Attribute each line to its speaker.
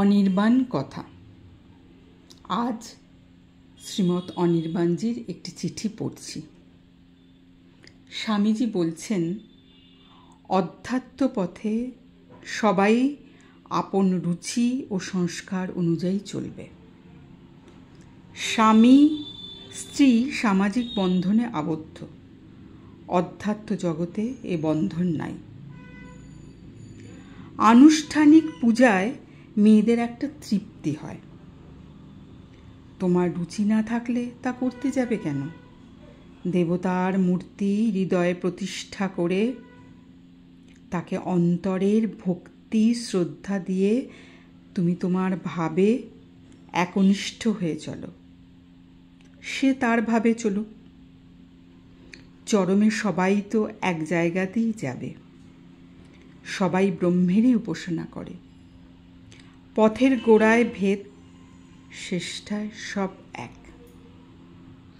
Speaker 1: অনির্বাণ কথা আজ শ্রীমৎ অনির্বাণজির একটি চিঠি পড়ছি স্বামীজি বলছেন অধ্যাত্ম পথে সবাই আপন রুচি ও সংস্কার অনুযায়ী চলবে স্বামী স্ত্রী সামাজিক বন্ধনে আবদ্ধ অধ্যাত্ম জগতে এ বন্ধন নাই আনুষ্ঠানিক পূজায় মেয়েদের একটা তৃপ্তি হয় তোমার রুচি না থাকলে তা করতে যাবে কেন দেবতার মূর্তি হৃদয়ে প্রতিষ্ঠা করে তাকে অন্তরের ভক্তি শ্রদ্ধা দিয়ে তুমি তোমার ভাবে একনিষ্ঠ হয়ে চলো সে তার ভাবে চলুক চরমে সবাই তো এক জায়গাতেই যাবে সবাই ব্রহ্মেরই উপাসনা করে পথের গোড়ায় ভেদ শেষটায় সব এক